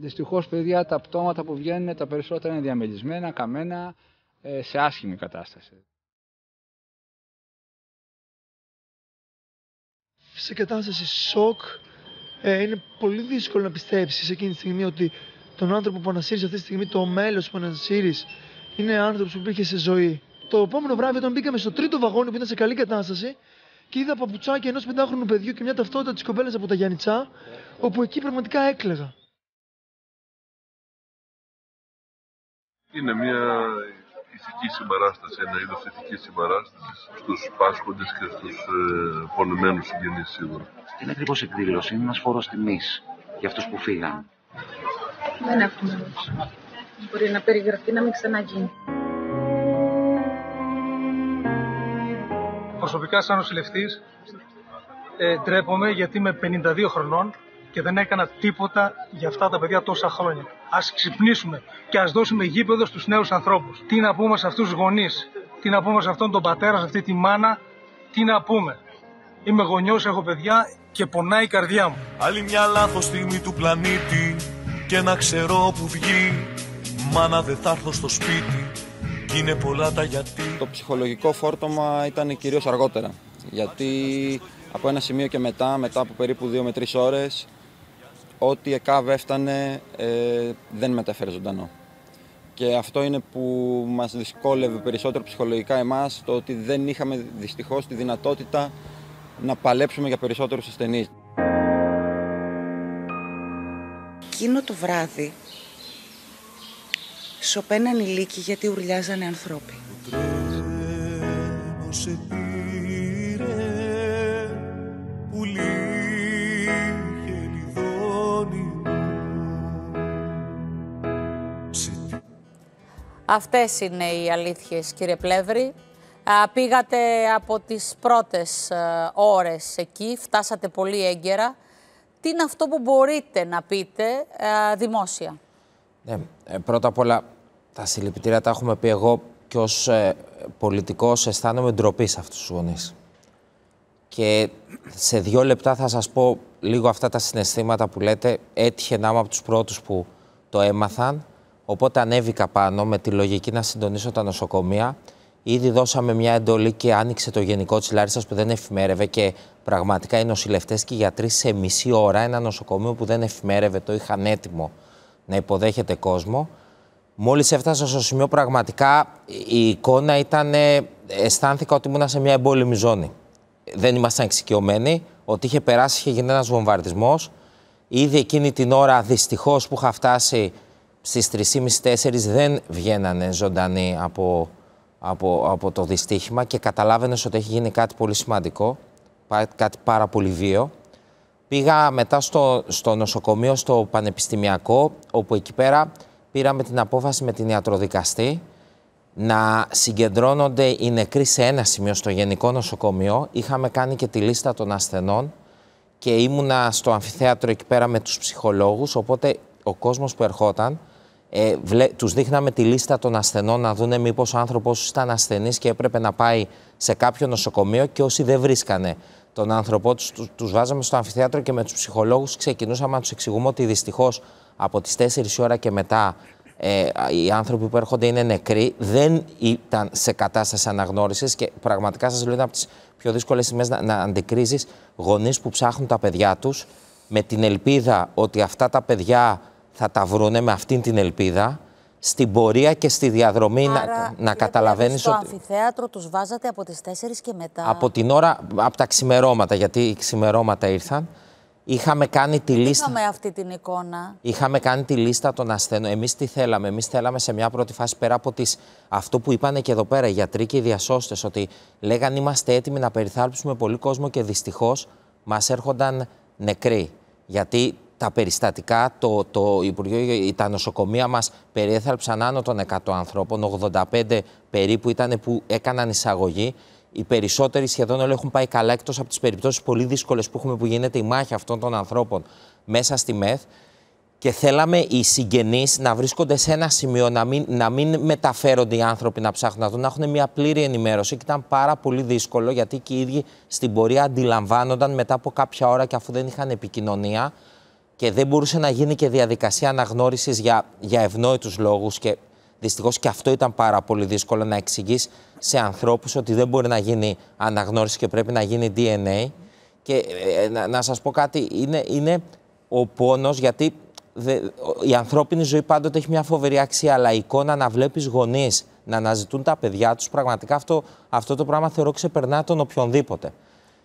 Δυστυχώς, παιδιά, τα πτώματα που βγαίνουν τα περισσότερα είναι διαμελισμένα, καμένα, ε, σε άσχημη κατάσταση. Σε κατάσταση σοκ, ε, είναι πολύ δύσκολο να πιστέψεις εκείνη τη στιγμή ότι τον άνθρωπο που ανασύρει αυτή τη στιγμή, το μέλος που ανασύρει, είναι άνθρωπος που υπήρχε σε ζωή. Το επόμενο βράδυ, όταν μπήκαμε στο τρίτο βαγόνι που ήταν σε καλή κατάσταση και είδα παπουτσάκι ενός πεντάχρονου παιδιού και μια ταυτότητα της κοπέλας από τα Γιάννητσά, όπου εκεί πραγματικά έκλαιγα. είναι μια ηθική συμπαράσταση, ένα είδος ηθικής συμπαράστασης στους πάσχοντες και στους ε, πονεμένους συγγενείς σίγουρα. είναι ακριβώς εκδήλωση, είναι ένας φόρος τιμής για αυτούς που φύγαν. Δεν έχουμε όμως. Μπορεί να περιγραφεί να μην ξαναγίνει. Προσωπικά σαν νοσηλευτής ε, ντρέπομαι γιατί είμαι 52 χρονών και δεν έκανα τίποτα για αυτά τα παιδιά τόσα χρόνια. Ας ξυπνήσουμε και ας δώσουμε γήπεδο στους νέους ανθρώπους. Τι να πούμε σε αυτούς τους γονείς, τι να πούμε σε αυτόν τον πατέρα, σε αυτή τη μάνα, τι να πούμε. Είμαι γονιός, έχω παιδιά και πονάει η καρδιά μου. Άλλη μια λάθος στιγμή του πλανήτη και να ξέρω που βγει. Μάνα δεν θα έρθω στο σπίτι και είναι πολλά τα γιατί. Το ψυχολογικό φόρτωμα ήταν κυρίως αργότερα. Γιατί από ένα σημείο και μετά, μετά από περίπου 2 με 3 ώρες, ό,τι ΕΚΑΒ έφτανε ε, δεν μετέφερε ζωντανό. Και αυτό είναι που μας δυσκόλευε περισσότερο ψυχολογικά εμάς, το ότι δεν είχαμε δυστυχώς τη δυνατότητα να παλέψουμε για περισσότερους ασθενείς. Εκείνο το βράδυ σοπαίναν οι λύκοι γιατί ουρλιάζανε ανθρώποι. Αυτές είναι οι αλήθειες κύριε Πλεύρη. πήγατε από τις πρώτες ε, ώρες εκεί, φτάσατε πολύ έγκαιρα. Τι είναι αυτό που μπορείτε να πείτε ε, δημόσια. Ναι, ε, πρώτα απ' όλα τα συλληπιτήρια τα έχουμε πει εγώ και ως πολιτικός αισθάνομαι ντροπή σε αυτούς τους γονείς. Και σε δύο λεπτά θα σας πω λίγο αυτά τα συναισθήματα που λέτε. Έτυχε να είμαι από τους πρώτους που το έμαθαν. Οπότε ανέβηκα πάνω με τη λογική να συντονίσω τα νοσοκομεία. Ήδη δώσαμε μια εντολή και άνοιξε το Γενικό τη Λάρισα που δεν εφημέρευε και πραγματικά οι νοσηλευτές και οι γιατροί σε μισή ώρα ένα νοσοκομείο που δεν εφημέρευε, το είχαν έτοιμο να υποδέχεται κόσμο. Μόλις έφτασα στο σημείο, πραγματικά η εικόνα ήταν. Ε, αισθάνθηκα ότι ήμουν σε μια εμπόλεμη ζώνη. Δεν ήμασταν εξοικειωμένοι. Ότι είχε περάσει, είχε γίνει ένας βομβαρδισμός. Ήδη εκείνη την ώρα, δυστυχώς που είχα φτάσει, στις 3.30-4 δεν βγαίνανε ζωντανοί από, από, από το δυστύχημα και καταλάβαινες ότι έχει γίνει κάτι πολύ σημαντικό, κάτι πάρα πολύ βίο. Πήγα μετά στο, στο νοσοκομείο, στο πανεπιστημιακό, όπου εκεί πέρα πήραμε την απόφαση με την ιατροδικαστή να συγκεντρώνονται οι νεκροί σε ένα σημείο στο Γενικό Νοσοκομείο. Είχαμε κάνει και τη λίστα των ασθενών και ήμουνα στο αμφιθέατρο εκεί πέρα με τους ψυχολόγους, οπότε ο κόσμος που ερχόταν, ε, βλέ, τους δείχναμε τη λίστα των ασθενών να δούνε μήπως ο άνθρωπος ήταν ασθενής και έπρεπε να πάει σε κάποιο νοσοκομείο και όσοι δεν βρίσκανε τον άνθρωπό τους, τους, βάζαμε στο αμφιθέατρο και με τους ψυχολόγους ξεκινούσαμε να τους εξηγούμε ότι δυστυχώς από τις 4 ώρα και μετά ε, οι άνθρωποι που έρχονται είναι νεκροί, δεν ήταν σε κατάσταση αναγνώρισης. και πραγματικά σας λέω είναι από τις πιο δύσκολες στιγμές να, να γονείς που ψάχνουν τα παιδιά τους με την ελπίδα ότι αυτά τα παιδιά θα τα βρούνε με αυτήν την ελπίδα στην πορεία και στη διαδρομή να, να καταλαβαίνεις ότι... στο αμφιθέατρο τους βάζατε από τις 4 και μετά. Από την ώρα, από τα ξημερώματα, γιατί οι ξημερώματα ήρθαν. Είχαμε κάνει τη λίστα... Είχαμε αυτή την εικόνα. Είχαμε κάνει τη λίστα των ασθενών. Εμείς τι θέλαμε. εμείς θέλαμε σε μια πρώτη φάση πέρα από τις... αυτό που είπαν και εδώ πέρα οι γιατροί και οι διασώστες. ότι λέγανε είμαστε έτοιμοι να περιθάλψουμε πολύ κόσμο και δυστυχώς μας έρχονταν νεκροί. Γιατί τα περιστατικά, το, το Υπουργείο, τα νοσοκομεία μας περιέθαλψαν άνω των 100 ανθρώπων, 85 περίπου ήταν που έκαναν εισαγωγή. Οι περισσότεροι σχεδόν όλοι έχουν πάει καλά, εκτός από τις περιπτώσεις πολύ δύσκολες που έχουμε που γίνεται η μάχη αυτών των ανθρώπων μέσα στη ΜΕΘ. Και θέλαμε οι συγγενείς να βρίσκονται σε ένα σημείο, να μην, να μην μεταφέρονται οι άνθρωποι να ψάχνουν να να έχουν μια πλήρη ενημέρωση. Και ήταν πάρα πολύ δύσκολο γιατί και οι ίδιοι στην πορεία αντιλαμβάνονταν μετά από κάποια ώρα και αφού δεν είχαν επικοινωνία, και δεν μπορούσε να γίνει και διαδικασία αναγνώρισης για, για ευνόητους λόγους. Και δυστυχώς και αυτό ήταν πάρα πολύ δύσκολο να εξηγείς σε ανθρώπους ότι δεν μπορεί να γίνει αναγνώριση και πρέπει να γίνει DNA. Και ε, να, να σας πω κάτι, είναι, είναι ο πόνος γιατί η ανθρώπινη ζωή πάντοτε έχει μια φοβερή αξία, αλλά η εικόνα να βλέπεις γονείς να αναζητούν τα παιδιά τους, πραγματικά αυτό, αυτό το πράγμα θεωρώ ξεπερνά τον οποιονδήποτε.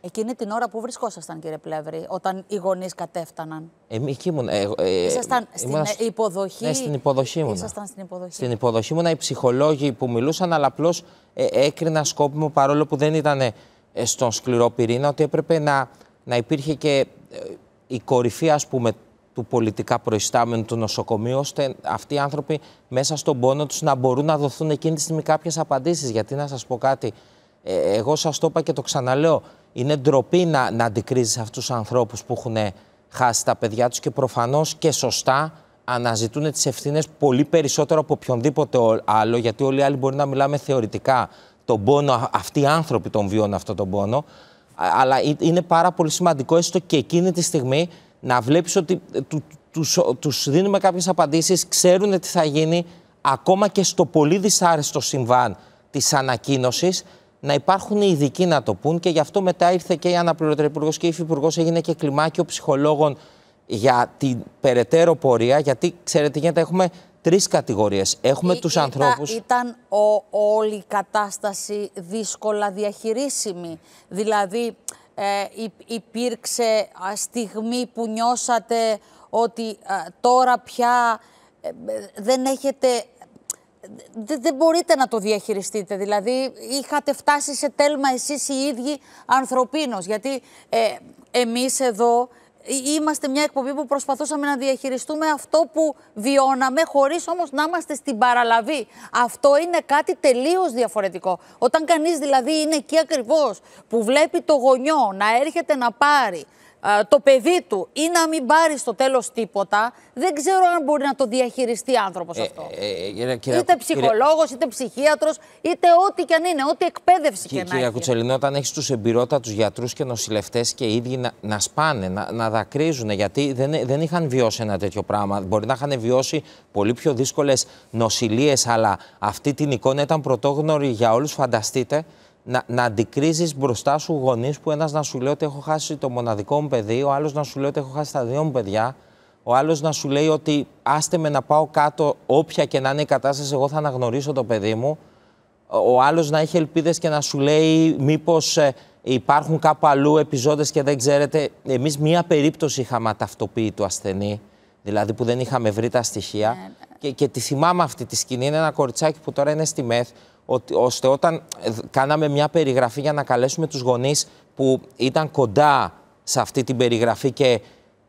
Εκείνη την ώρα που βρισκόσασταν, κύριε Πλεύρη, όταν οι γονείς κατέφταναν. Ε, εκεί ήμουν. Ε, ε, ήσασταν στην υποδοχή. Ναι, στην υποδοχή μου. Ήσασταν στην υποδοχή. Στην υποδοχή μου, Οι ψυχολόγοι που μιλούσαν, αλλά απλώς ε, έκρινα σκόπιμο παρόλο που δεν ήταν ε, στον σκληρό πυρήνα, ότι έπρεπε να, να υπήρχε και ε, η κορυφή, ας πούμε, του πολιτικά προϊστάμενου του νοσοκομείου, ώστε αυτοί οι άνθρωποι μέσα στον πόνο τους να μπορούν να δοθούν εκείνη τη στιγμή κάποιες απαντήσεις. Γιατί να σας πω κάτι, ε, εγώ σας το είπα και το ξαναλέω είναι ντροπή να, να αντικρίζεις αυτούς τους ανθρώπους που έχουν χάσει τα παιδιά τους και προφανώς και σωστά αναζητούν τις ευθύνες πολύ περισσότερο από οποιονδήποτε άλλο, γιατί όλοι οι άλλοι μπορεί να μιλάμε θεωρητικά τον πόνο, αυτοί οι άνθρωποι τον βιώνουν αυτό τον πόνο. Αλλά είναι πάρα πολύ σημαντικό έστω και εκείνη τη στιγμή να βλέπεις ότι ε, τους, τους δίνουμε κάποιες απαντήσεις, ξέρουν τι θα γίνει ακόμα και στο πολύ δυσάρεστο συμβάν της ανακοίνωσης να υπάρχουν ειδικοί να το πούν και γι' αυτό μετά ήρθε και η αναπληρωτή υπουργός και η υφυπουργός έγινε και κλιμάκιο ψυχολόγων για την περαιτέρω πορεία. Γιατί ξέρετε, γίνεται, έχουμε τρεις κατηγορίες. Έχουμε ε, τους ε, ανθρώπους. Ήταν ο, όλη η κατάσταση δύσκολα διαχειρίσιμη. Δηλαδή, ε, υπήρξε στιγμή που νιώσατε ότι τώρα πια δεν έχετε δεν μπορείτε να το διαχειριστείτε. Δηλαδή, είχατε φτάσει σε τέλμα εσείς οι ίδιοι ανθρωπίνος. Γιατί ε, εμείς εδώ ε, είμαστε μια εκπομπή που προσπαθούσαμε να διαχειριστούμε αυτό που βιώναμε, χωρίς όμως να είμαστε στην παραλαβή. Αυτό είναι κάτι τελείως διαφορετικό. Όταν κανείς δηλαδή είναι εκεί ακριβώς, που βλέπει το γονιό να έρχεται να πάρει το παιδί του ή να μην πάρει στο τέλος τίποτα, δεν ξέρω αν μπορεί να το διαχειριστεί άνθρωπος ε, αυτό. Ε, ε, είτε ψυχολόγος, είτε ψυχίατρος, είτε ό,τι και αν είναι, ό,τι εκπαίδευση και, να να Κύριε Κουτσελινό, όταν έχεις τους εμπειρότατους γιατρούς και νοσηλευτές και οι ίδιοι να, να σπάνε, να, να δακρύζουν, γιατί δεν, δεν είχαν βιώσει ένα τέτοιο πράγμα. Μπορεί να είχαν βιώσει πολύ πιο δύσκολες νοσηλίες, αλλά αυτή την εικόνα ήταν πρωτόγνωρη για όλους, φανταστείτε να, να αντικρίζεις μπροστά σου γονείς που ένας να σου λέει ότι έχω χάσει το μοναδικό μου παιδί, ο άλλος να σου λέει ότι έχω χάσει τα δύο μου παιδιά, ο άλλος να σου λέει ότι άστε με να πάω κάτω, όποια και να είναι η κατάσταση, εγώ θα αναγνωρίσω το παιδί μου. Ο άλλος να έχει ελπίδες και να σου λέει, μήπως ε, υπάρχουν κάπου αλλού επιζώντε και δεν ξέρετε. Εμείς μία περίπτωση είχαμε του ασθενή, δηλαδή που δεν είχαμε βρει τα στοιχεία. Ναι, ναι. Και, και τη θυμάμαι αυτή τη σκηνή. Είναι ένα κοριτσάκι που τώρα είναι στη ΜΕΘ, ότι, ώστε όταν ε, κάναμε μια περιγραφή για να καλέσουμε τους γονείς που ήταν κοντά σε αυτή την περιγραφή και,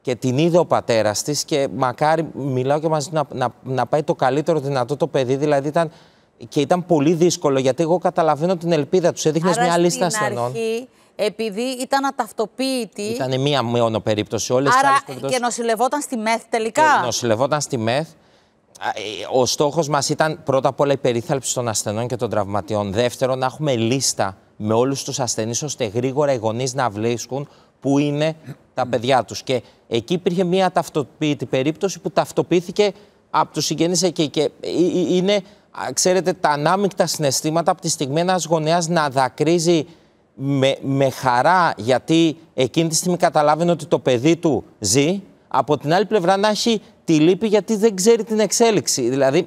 και την είδε ο πατέρας της και μακάρι μιλάω και μαζί να, να, πάει το καλύτερο δυνατό το παιδί, δηλαδή ήταν και ήταν πολύ δύσκολο γιατί εγώ καταλαβαίνω την ελπίδα τους. Έδειχνες μια λίστα ασθενών. Αρχή, επειδή ήταν αταυτοποίητη. Ήταν μία μόνο περίπτωση. Όλες Άρα και νοσηλευόταν στη ΜΕΘ τελικά. Και ε, νοσηλευόταν στη ΜΕΘ. Ε, ο στόχος μας ήταν πρώτα απ' όλα η περίθαλψη των ασθενών και των τραυματιών. Δεύτερον, να έχουμε λίστα με όλους τους ασθενείς, ώστε γρήγορα οι γονείς να βρίσκουν που είναι τα παιδιά τους. Και εκεί υπήρχε μια ταυτοποιητή περίπτωση που ταυτοποιήθηκε από τους συγγενείς εκεί. Και ε, ε, είναι, ξέρετε, τα ανάμεικτα συναισθήματα από τη στιγμή ένας γονέας να δακρύζει με, χαρά, γιατί εκείνη τη στιγμή καταλάβαινε ότι το παιδί του ζει. Από την άλλη πλευρά να έχει τη λύπη γιατί δεν ξέρει την εξέλιξη. Δηλαδή,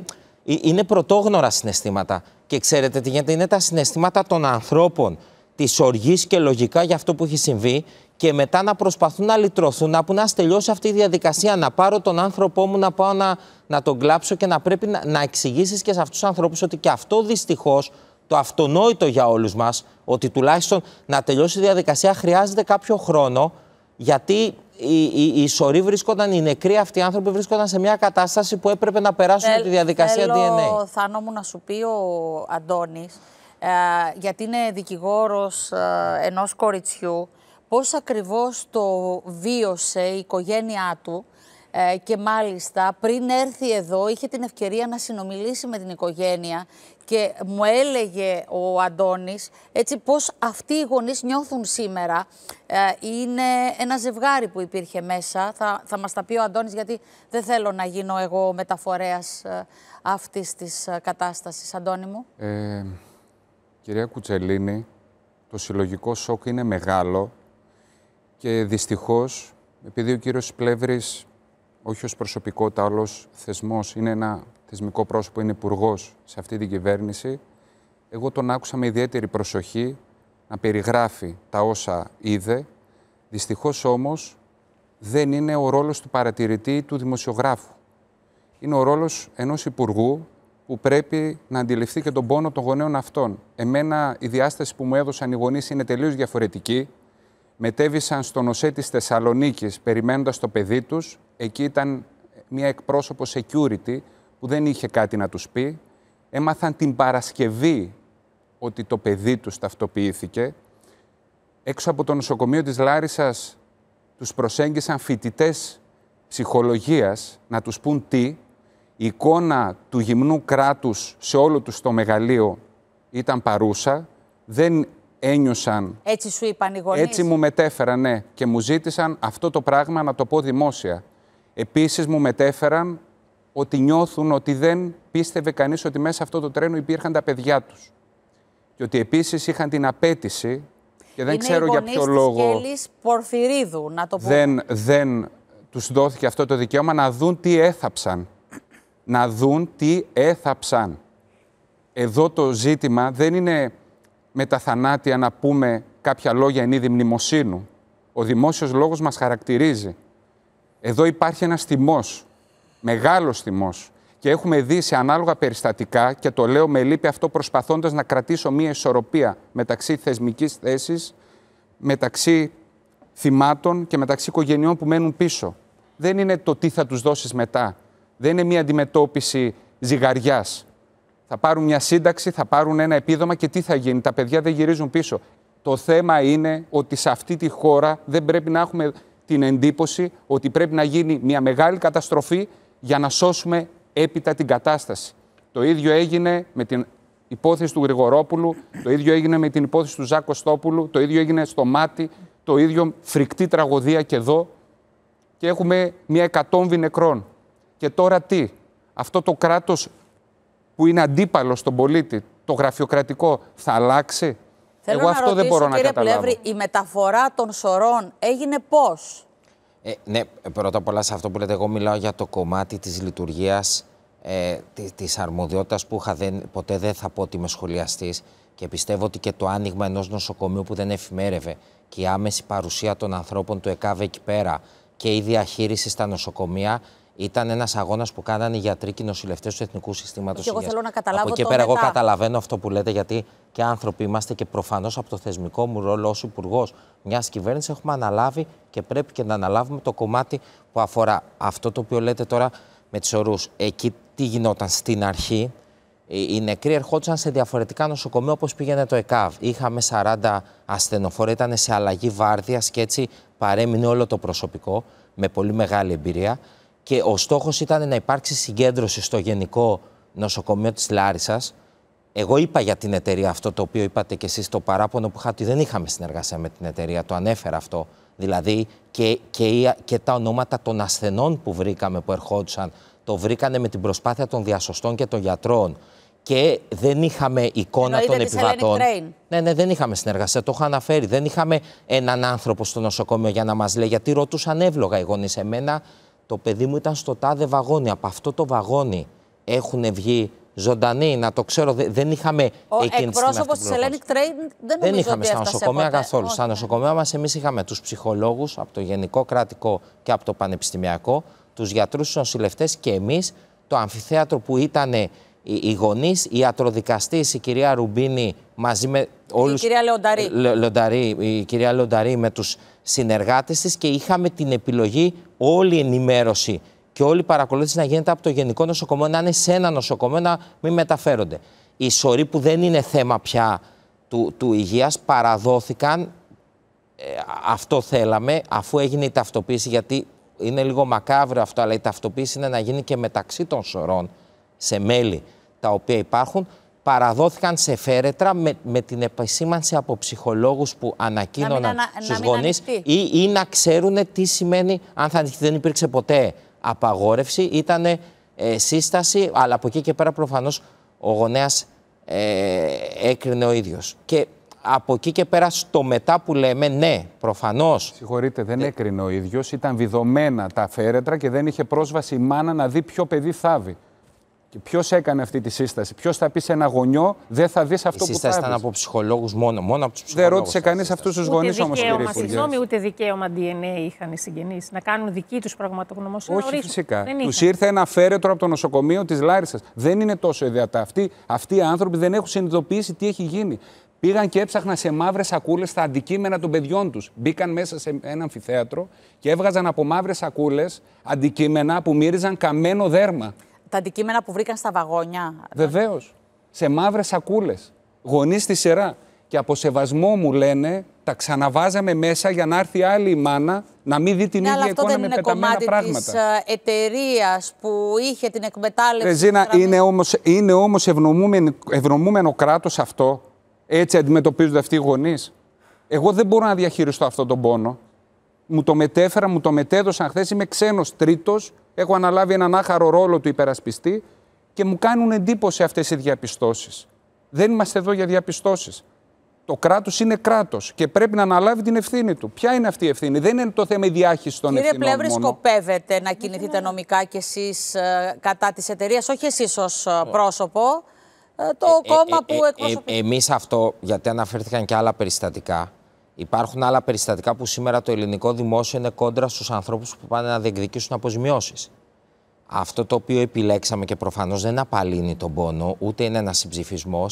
ε, είναι πρωτόγνωρα συναισθήματα. Και ξέρετε τι γίνεται, είναι τα συναισθήματα των ανθρώπων, τη οργή και λογικά για αυτό που έχει συμβεί, και μετά να προσπαθούν να λυτρωθούν, να πούνε να τελειώσει αυτή η διαδικασία, να πάρω τον άνθρωπό μου, να πάω να, να τον κλάψω και να πρέπει να, να εξηγήσεις και σε αυτούς τους ανθρώπους ότι και αυτό δυστυχώς το αυτονόητο για όλους μας, ότι τουλάχιστον να τελειώσει η διαδικασία χρειάζεται κάποιο χρόνο, γιατί οι, οι, οι σωροί βρίσκονταν, οι νεκροί αυτοί οι άνθρωποι βρίσκονταν σε μια κατάσταση που έπρεπε να περάσουν Θέλ, τη διαδικασία θέλω, DNA. Θέλω, μου να σου πει ο Αντώνης, ε, γιατί είναι δικηγόρος ε, ενός κοριτσιού, πώς ακριβώς το βίωσε η οικογένειά του ε, και μάλιστα πριν έρθει εδώ είχε την ευκαιρία να συνομιλήσει με την οικογένεια και μου έλεγε ο Αντώνης έτσι πώς αυτοί οι γονείς νιώθουν σήμερα. Ε, είναι ένα ζευγάρι που υπήρχε μέσα. Θα, θα μας τα πει ο Αντώνης γιατί δεν θέλω να γίνω εγώ μεταφορέας ε, αυτής της ε, κατάστασης. Αντώνη μου. κυρία Κουτσελίνη, το συλλογικό σοκ είναι μεγάλο και δυστυχώς επειδή ο κύριος Πλεύρης όχι ως προσωπικότητα, αλλά ως θεσμός. Είναι ένα θεσμικό πρόσωπο είναι υπουργός σε αυτή την κυβέρνηση, εγώ τον άκουσα με ιδιαίτερη προσοχή να περιγράφει τα όσα είδε. Δυστυχώς όμως, δεν είναι ο ρόλος του παρατηρητή ή του δημοσιογράφου. Είναι ο ρόλος ενός υπουργού που πρέπει να αντιληφθεί και τον πόνο των γονέων αυτών. Εμένα η διάσταση που μου έδωσαν οι γονείς είναι τελείως διαφορετική. Μετέβησαν στο νοσέ της Θεσσαλονίκης περιμένοντας το παιδί τους, Εκεί ήταν μια εκπρόσωπος security που δεν είχε κάτι να τους πει. Έμαθαν την Παρασκευή ότι το παιδί τους ταυτοποιήθηκε. Έξω από το νοσοκομείο της Λάρισας τους προσέγγισαν φοιτητές ψυχολογίας να τους πούν τι. Η εικόνα του γυμνού κράτους σε όλο τους το μεγαλείο ήταν παρούσα. Δεν ένιωσαν... Έτσι σου είπαν οι γονείς. Έτσι μου μετέφεραν, ναι. Και μου ζήτησαν αυτό το πράγμα να το πω δημόσια. Επίσης μου μετέφεραν ότι νιώθουν ότι δεν πίστευε κανείς ότι μέσα σε αυτό το τρένο υπήρχαν τα παιδιά τους. Και ότι επίσης είχαν την απέτηση, και δεν ξέρω για ποιο λόγο... Πορφυρίδου, να το Δεν, δεν τους δόθηκε αυτό το δικαίωμα να δουν τι έθαψαν. Να δουν τι έθαψαν. Εδώ το ζήτημα δεν είναι με τα θανάτια να πούμε κάποια λόγια εν είδη μνημοσύνου. Ο δημόσιος λόγος μας χαρακτηρίζει. Εδώ υπάρχει ένας θυμός. Μεγάλος θυμός. και έχουμε δει σε ανάλογα περιστατικά και το λέω με λύπη αυτό προσπαθώντας να κρατήσω μία ισορροπία μεταξύ θεσμικής θέσης, μεταξύ θυμάτων και μεταξύ οικογενειών που μένουν πίσω. Δεν είναι το τι θα τους δώσεις μετά. Δεν είναι μία αντιμετώπιση ζυγαριάς. Θα πάρουν μια αντιμετωπιση ζυγαριά. θα πάρουν ένα επίδομα και τι θα γίνει. Τα παιδιά δεν γυρίζουν πίσω. Το θέμα είναι ότι σε αυτή τη χώρα δεν πρέπει να έχουμε την εντύπωση ότι πρέπει να γίνει μια μεγάλη καταστροφή για να σώσουμε έπειτα την κατάσταση. Το ίδιο έγινε με την υπόθεση του Γρηγορόπουλου, το ίδιο έγινε με την υπόθεση του Ζάκο Στόπουλου, το ίδιο έγινε στο Μάτι, το ίδιο φρικτή τραγωδία και εδώ. Και έχουμε μια εκατόμβη νεκρών. Και τώρα τι, αυτό το κράτος που είναι αντίπαλο στον πολίτη, το γραφειοκρατικό, θα αλλάξει. Εγώ αυτό δεν μπορώ να καταλάβω. Πλεύρη, η μεταφορά των σωρών έγινε πώς. Ε, ναι, πρώτα απ' όλα σε αυτό που λέτε, εγώ μιλάω για το κομμάτι της λειτουργίας ε, της, αρμοδιότητας που είχα, δεν, ποτέ δεν θα πω ότι είμαι σχολιαστής και πιστεύω ότι και το άνοιγμα ενός νοσοκομείου που δεν εφημέρευε και η άμεση παρουσία των ανθρώπων του ΕΚΑΒ εκεί πέρα και η διαχείριση στα νοσοκομεία ήταν ένας αγώνας που κάνανε οι γιατροί και οι νοσηλευτές του Εθνικού Συστήματος Υγεία. Εγώ θέλω να καταλάβω. Από εκεί πέρα, εγώ καταλαβαίνω αυτό που λέτε, γιατί και άνθρωποι είμαστε και προφανώς από το θεσμικό μου ρόλο ως υπουργός μιας κυβέρνησης έχουμε αναλάβει και πρέπει και να αναλάβουμε το κομμάτι που αφορά αυτό το οποίο λέτε τώρα με τις ορού. Εκεί τι γινόταν στην αρχή. Οι νεκροί ερχόντουσαν σε διαφορετικά νοσοκομεία όπως πήγαινε το ΕΚΑΒ. Είχαμε 40 ασθενοφόρα, ήταν σε αλλαγή βάρδιας και έτσι παρέμεινε όλο το προσωπικό με πολύ μεγάλη εμπειρία και ο στόχος ήταν να υπάρξει συγκέντρωση στο Γενικό Νοσοκομείο της Λάρισας. Εγώ είπα για την εταιρεία αυτό το οποίο είπατε και εσείς το παράπονο που είχα ότι δεν είχαμε συνεργασία με την εταιρεία, το ανέφερα αυτό. Δηλαδή και, και, και τα ονόματα των ασθενών που βρήκαμε που ερχόντουσαν το βρήκανε με την προσπάθεια των διασωστών και των γιατρών και δεν είχαμε εικόνα Εννοείται των επιβατών. Ναι, ναι, δεν είχαμε συνεργασία. Το έχω αναφέρει. Δεν είχαμε έναν άνθρωπο στο νοσοκομείο για να μας λέει, γιατί ρωτούσαν εύλογα οι γονείς εμένα το παιδί μου ήταν στο τάδε βαγόνι. Από αυτό το βαγόνι έχουν βγει ζωντανοί, να το ξέρω. Δεν είχαμε εκείνη την στιγμή. τη Ελένη δεν, δεν είχαμε στα νοσοκομεία καθόλου. Στα νοσοκομεία μας εμείς είχαμε τους ψυχολόγους από το Γενικό Κρατικό και από το Πανεπιστημιακό, τους γιατρούς, τους νοσηλευτές και εμείς το αμφιθέατρο που ήταν οι, γονεί, η ιατροδικαστή, η κυρία Ρουμπίνη, μαζί με όλους. Η κυρία Λεονταρή. Ε, Λε, Η κυρία Λεονταρή με τους συνεργάτες της και είχαμε την επιλογή όλη η ενημέρωση και όλη η παρακολούθηση να γίνεται από το Γενικό Νοσοκομείο, να είναι σε ένα νοσοκομείο, να μην μεταφέρονται. Οι σωροί που δεν είναι θέμα πια του, του υγείας παραδόθηκαν, ε, αυτό θέλαμε, αφού έγινε η ταυτοποίηση, γιατί είναι λίγο μακάβριο αυτό, αλλά η ταυτοποίηση είναι να γίνει και μεταξύ των σωρών, σε μέλη τα οποία υπάρχουν παραδόθηκαν σε φέρετρα με, με την επισήμανση από ψυχολόγους που ανακοίνωναν στους γονείς ή, ή να ξέρουν τι σημαίνει αν θα, δεν υπήρξε ποτέ απαγόρευση. Ήταν ε, σύσταση, αλλά από εκεί και πέρα προφανώς ο γονέας ε, έκρινε ο ίδιος. Και από εκεί και πέρα στο μετά που λέμε ναι, προφανώς. Συγχωρείτε, δεν έκρινε ο ίδιος, ήταν βιδωμένα τα φέρετρα και δεν είχε πρόσβαση η μάνα να δει ποιο παιδί θάβει. Ποιος έκανε αυτή τη σύσταση, Ποιος θα πει σε ένα γονιό, δεν θα δεις αυτό Η που σύσταση ήταν από ψυχολόγους μόνο, μόνο από τους ψυχολόγου. Δεν ρώτησε κανεί αυτούς τους γονεί όμω, δεν Συγγνώμη, ούτε δικαίωμα DNA είχαν οι συγγενείς να κάνουν δική τους πραγματογνωμοσύνη. Όχι, ορίσουν. φυσικά. Του ήρθε ένα φέρετρο από το νοσοκομείο της Λάρισας. Δεν είναι τόσο ιδεατά. Αυτοί, αυτοί οι άνθρωποι δεν έχουν συνειδητοποιήσει τι έχει γίνει. Πήγαν και έψαχναν σε μαύρες σακούλες τα αντικείμενα των παιδιών τους. Μπήκαν μέσα σε ένα αμφιθέατρο και έβγαζαν από μαύρες σακούλες αντικείμενα που μύριζαν καμένο δέρμα τα αντικείμενα που βρήκαν στα βαγόνια. Βεβαίως. Σε μαύρες σακούλες. Γονείς στη σειρά. Και από σεβασμό μου λένε, τα ξαναβάζαμε μέσα για να έρθει άλλη η μάνα να μην δει την ναι, ίδια εικόνα με πεταμένα πράγματα. Είναι κομμάτι της ε, εταιρείας που είχε την εκμετάλλευση. Ρεζίνα, είναι όμως είναι όμως ευνομούμενο, ευνομούμενο κράτος αυτό. Έτσι αντιμετωπίζονται αυτοί οι γονείς. Εγώ δεν μπορώ να διαχειριστώ αυτόν τον πόνο. Μου το μετέφερα, μου το μετέδωσαν χθες. Είμαι ξένος τρίτος Έχω αναλάβει έναν άχαρο ρόλο του υπερασπιστή και μου κάνουν εντύπωση αυτές οι διαπιστώσεις. Δεν είμαστε εδώ για διαπιστώσεις. Το κράτος είναι κράτος και πρέπει να αναλάβει την ευθύνη του. Ποια είναι αυτή η ευθύνη, Δεν είναι το θέμα η διάχυση των ευθυνών. Κύριε Πλεύρη, σκοπεύετε να κινηθείτε νομικά κι εσείς ε, κατά της εταιρείας, όχι εσείς ως ε, πρόσωπο, ε, το ε, κόμμα που εκπροσωπείτε. Εμείς αυτό, γιατί αναφέρθηκαν και άλλα περιστατικά, Υπάρχουν άλλα περιστατικά που σήμερα το ελληνικό δημόσιο είναι κόντρα στους ανθρώπους που πάνε να διεκδικήσουν αποζημιώσεις. Αυτό το οποίο επιλέξαμε και προφανώς δεν απαλύνει τον πόνο, ούτε είναι ένας συμψηφισμός,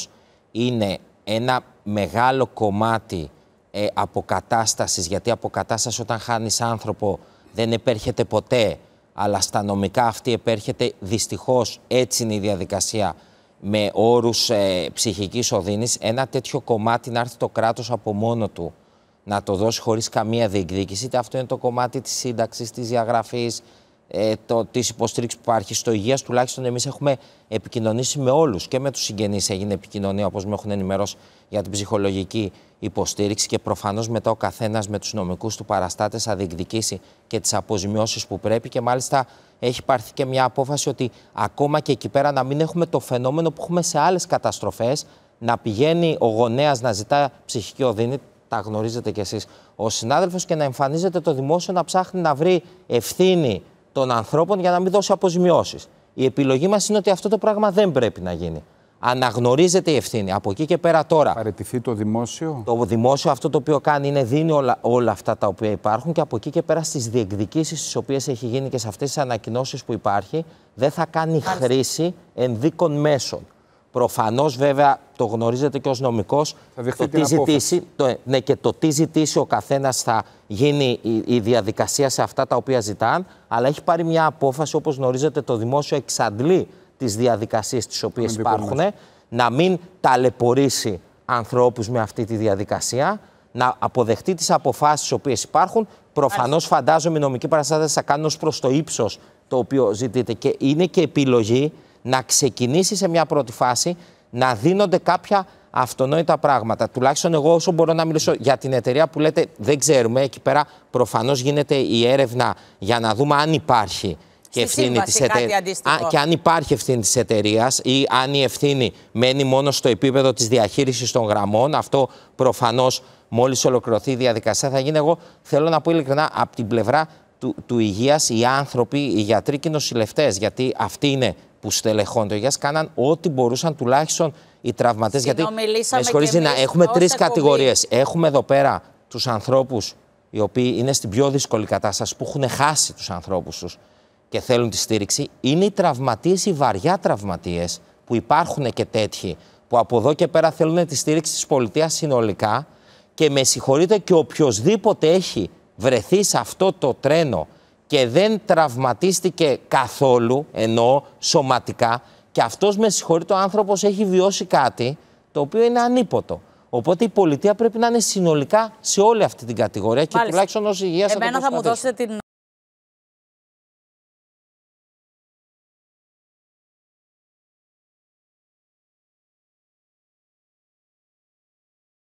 είναι ένα μεγάλο κομμάτι ε, αποκατάστασης. Γιατί αποκατάσταση όταν χάνεις άνθρωπο δεν επέρχεται ποτέ, αλλά στα νομικά αυτή επέρχεται δυστυχώς. Έτσι είναι η διαδικασία με όρους ε, ψυχικής οδύνης. Ένα τέτοιο κομμάτι να έρθει το κράτος από μόνο του να το δώσει χωρίς καμία διεκδίκηση, είτε αυτό είναι το κομμάτι της σύνταξης, της διαγραφής, ε, της υποστήριξης που υπάρχει στο υγείας, τουλάχιστον εμείς έχουμε επικοινωνήσει με όλους και με τους συγγενείς. Έγινε επικοινωνία, όπως με έχουν ενημερώσει, για την ψυχολογική υποστήριξη και προφανώς μετά ο καθένας με τους νομικούς του παραστάτες θα διεκδικήσει και τις αποζημιώσεις που πρέπει. Και μάλιστα έχει πάρθει και μια απόφαση ότι ακόμα και εκεί πέρα να μην έχουμε το φαινόμενο που έχουμε σε άλλες καταστροφές, να πηγαίνει ο γονέας να ζητά ψυχική οδύνη τα γνωρίζετε κι εσείς ο συνάδελφος και να εμφανίζεται το δημόσιο να ψάχνει να βρει ευθύνη των ανθρώπων για να μην δώσει αποζημιώσεις. Η επιλογή μας είναι ότι αυτό το πράγμα δεν πρέπει να γίνει. Αναγνωρίζεται η ευθύνη. Από εκεί και πέρα τώρα. Παρετηθεί το δημόσιο. Το δημόσιο αυτό το οποίο κάνει είναι δίνει όλα, όλα αυτά τα οποία υπάρχουν και από εκεί και πέρα στις διεκδικήσεις τις οποίες έχει γίνει και σε αυτές τις ανακοινώσεις που υπάρχει, δεν θα κάνει χρήση ενδίκων μέσων. Προφανώς, βέβαια, το γνωρίζετε και ως νομικός. Το, τι ζητήσει, το, ε, ναι, και το τι ζητήσει ο καθένας θα γίνει η, η, διαδικασία σε αυτά τα οποία ζητάν. Αλλά έχει πάρει μια απόφαση, όπως γνωρίζετε, το δημόσιο εξαντλεί τις διαδικασίες τις οποίες υπάρχουν. Να μην ταλαιπωρήσει ανθρώπους με αυτή τη διαδικασία. Να αποδεχτεί τις αποφάσεις τι οποίες υπάρχουν. Προφανώς, φαντάζομαι οι νομικοί παραστάτες θα κάνουν ως προς το ύψος το οποίο ζητείτε. Και είναι και επιλογή να ξεκινήσει σε μια πρώτη φάση να δίνονται κάποια αυτονόητα πράγματα. Τουλάχιστον εγώ όσο μπορώ να μιλήσω για την εταιρεία που λέτε δεν ξέρουμε, εκεί πέρα προφανώς γίνεται η έρευνα για να δούμε αν υπάρχει και ευθύνη της εταιρεία. Και αν υπάρχει ευθύνη της εταιρείας ή αν η ευθύνη μένει μόνο στο επίπεδο της διαχείρισης των γραμμών, αυτό προφανώς μόλις ολοκληρωθεί η διαδικασία θα γίνει. Εγώ θέλω να πω ειλικρινά από την πλευρά του, του υγείας, οι άνθρωποι, οι γιατροί και οι νοσηλευτές, γιατί αυτοί είναι που στελεχών του κάναν ό,τι μπορούσαν τουλάχιστον οι τραυματέ. Γιατί με συγχωρείτε, έχουμε τρει κατηγορίες. Έχουμε εδώ πέρα τους ανθρώπους οι οποίοι είναι στην πιο δύσκολη κατάσταση, που έχουν χάσει τους ανθρώπους τους και θέλουν τη στήριξη. Είναι οι τραυματίες, οι βαριά τραυματίες, που υπάρχουν και τέτοιοι, που από εδώ και πέρα θέλουν τη στήριξη της πολιτείας συνολικά. Και με συγχωρείτε και οποιοδήποτε έχει βρεθεί σε αυτό το τρένο και δεν τραυματίστηκε καθόλου, ενώ σωματικά. Και αυτός, με συγχωρεί, το άνθρωπος έχει βιώσει κάτι το οποίο είναι ανίποτο. Οπότε η πολιτεία πρέπει να είναι συνολικά σε όλη αυτή την κατηγορία και τουλάχιστον ω υγεία Εμένα θα μου δώσετε την